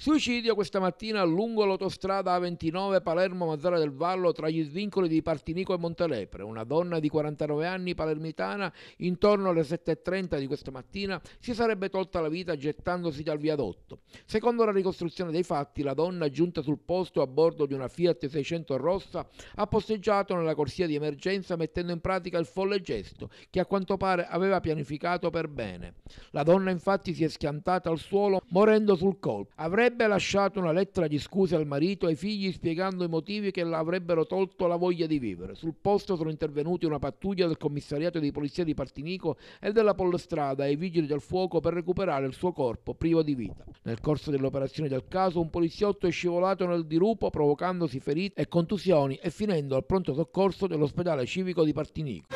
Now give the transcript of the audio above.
Suicidio questa mattina lungo l'autostrada A29 Palermo-Mazzara del Vallo tra gli svincoli di Partinico e Montelepre. Una donna di 49 anni palermitana intorno alle 7.30 di questa mattina si sarebbe tolta la vita gettandosi dal viadotto. Secondo la ricostruzione dei fatti, la donna giunta sul posto a bordo di una Fiat 600 rossa ha posteggiato nella corsia di emergenza mettendo in pratica il folle gesto che a quanto pare aveva pianificato per bene. La donna infatti si è schiantata al suolo morendo sul colpo. Avrebbe Avrebbe lasciato una lettera di scuse al marito e ai figli spiegando i motivi che l'avrebbero tolto la voglia di vivere. Sul posto sono intervenuti una pattuglia del commissariato di polizia di Partinico e della Polstrada e i vigili del fuoco per recuperare il suo corpo privo di vita. Nel corso dell'operazione del caso un poliziotto è scivolato nel dirupo provocandosi ferite e contusioni e finendo al pronto soccorso dell'ospedale civico di Partinico.